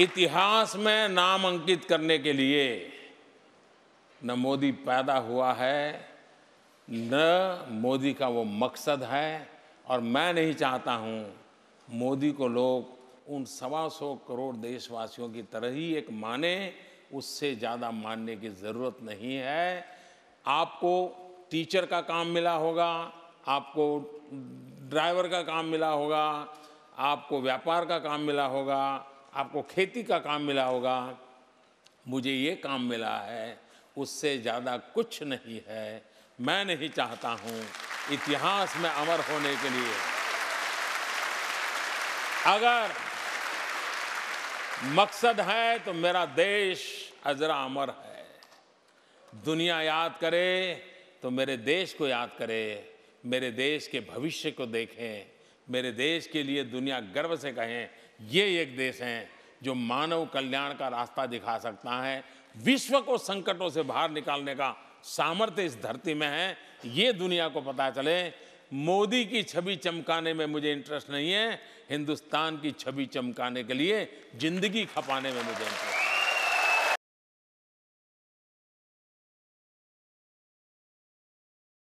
इतिहास में नाम अंकित करने के लिए न मोदी पैदा हुआ है न मोदी का वो मकसद है और मैं नहीं चाहता हूँ मोदी को लोग उन सवा सौ करोड़ देशवासियों की तरह ही एक माने उससे ज़्यादा मानने की ज़रूरत नहीं है आपको टीचर का काम मिला होगा आपको ड्राइवर का काम मिला होगा आपको व्यापार का काम मिला होगा आपको खेती का काम मिला होगा मुझे ये काम मिला है उससे ज़्यादा कुछ नहीं है मैं नहीं चाहता हूँ इतिहास में अमर होने के लिए अगर मकसद है तो मेरा देश अजरा अमर है दुनिया याद करे तो मेरे देश को याद करे मेरे देश के भविष्य को देखें मेरे देश के लिए दुनिया गर्व से कहें ये एक देश है जो मानव कल्याण का रास्ता दिखा सकता है विश्व को संकटों से बाहर निकालने का सामर्थ्य इस धरती में है ये दुनिया को पता चले मोदी की छवि चमकाने में मुझे इंटरेस्ट नहीं है हिंदुस्तान की छवि चमकाने के लिए जिंदगी खपाने में मुझे इंटरेस्ट